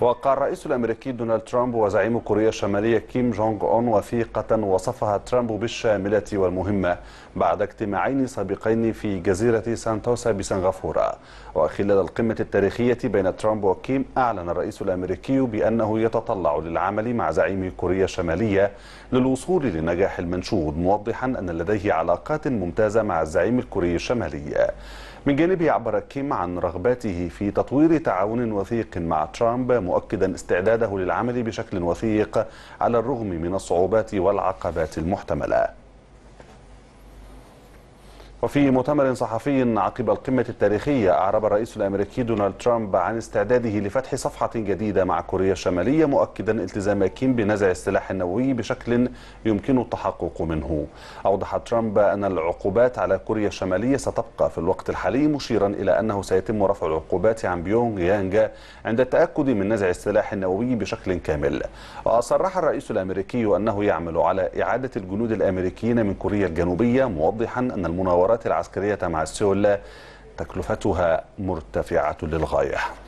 وقع الرئيس الأمريكي دونالد ترامب وزعيم كوريا الشمالية كيم جونغ أون وثيقة وصفها ترامب بالشاملة والمهمة بعد اجتماعين سابقين في جزيرة سانتوسا بسنغافورة وخلال القمة التاريخية بين ترامب وكيم أعلن الرئيس الأمريكي بأنه يتطلع للعمل مع زعيم كوريا الشمالية للوصول للنجاح المنشود موضحا أن لديه علاقات ممتازة مع الزعيم الكوري الشمالي من جانبه عبر كيم عن رغبته في تطوير تعاون وثيق مع ترامب مؤكدا استعداده للعمل بشكل وثيق على الرغم من الصعوبات والعقبات المحتمله وفي مؤتمر صحفي عقب القمة التاريخية أعرب الرئيس الأمريكي دونالد ترامب عن استعداده لفتح صفحة جديدة مع كوريا الشمالية مؤكدا التزام كيم بنزع السلاح النووي بشكل يمكن التحقق منه أوضح ترامب أن العقوبات على كوريا الشمالية ستبقى في الوقت الحالي مشيرا إلى أنه سيتم رفع العقوبات عن بيونغ يانج عند التأكد من نزع السلاح النووي بشكل كامل وصرح الرئيس الأمريكي أنه يعمل على إعادة الجنود الأمريكيين من كوريا الجنوبية موضحا أن المناورات التطورات العسكرية مع السول تكلفتها مرتفعة للغاية